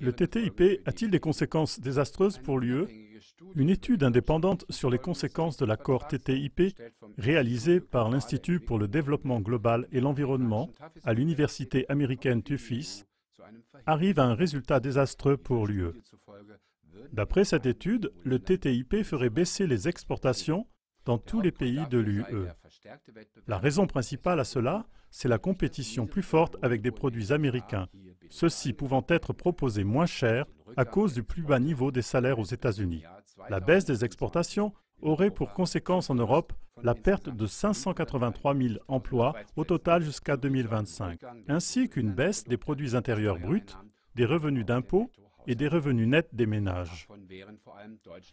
Le TTIP a-t-il des conséquences désastreuses pour l'UE Une étude indépendante sur les conséquences de l'accord TTIP, réalisée par l'Institut pour le développement global et l'environnement à l'université américaine Tufis, arrive à un résultat désastreux pour l'UE. D'après cette étude, le TTIP ferait baisser les exportations dans tous les pays de l'UE. La raison principale à cela, c'est la compétition plus forte avec des produits américains Ceci pouvant être proposés moins cher à cause du plus bas niveau des salaires aux États-Unis. La baisse des exportations aurait pour conséquence en Europe la perte de 583 000 emplois au total jusqu'à 2025, ainsi qu'une baisse des produits intérieurs bruts, des revenus d'impôts et des revenus nets des ménages.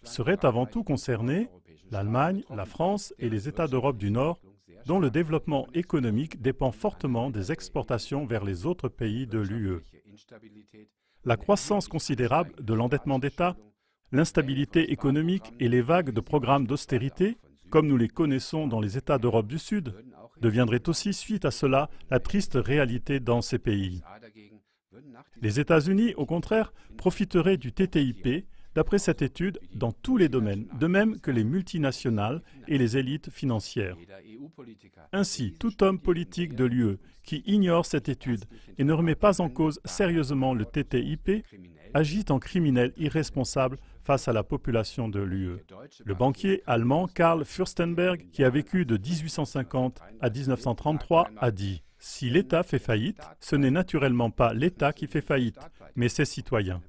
Seraient avant tout concerné l'Allemagne, la France et les États d'Europe du Nord dont le développement économique dépend fortement des exportations vers les autres pays de l'UE. La croissance considérable de l'endettement d'État, l'instabilité économique et les vagues de programmes d'austérité, comme nous les connaissons dans les États d'Europe du Sud, deviendraient aussi suite à cela la triste réalité dans ces pays. Les États-Unis, au contraire, profiteraient du TTIP d'après cette étude, dans tous les domaines, de même que les multinationales et les élites financières. Ainsi, tout homme politique de l'UE qui ignore cette étude et ne remet pas en cause sérieusement le TTIP agit en criminel irresponsable face à la population de l'UE. Le banquier allemand Karl Fürstenberg, qui a vécu de 1850 à 1933, a dit ⁇ Si l'État fait faillite, ce n'est naturellement pas l'État qui fait faillite, mais ses citoyens.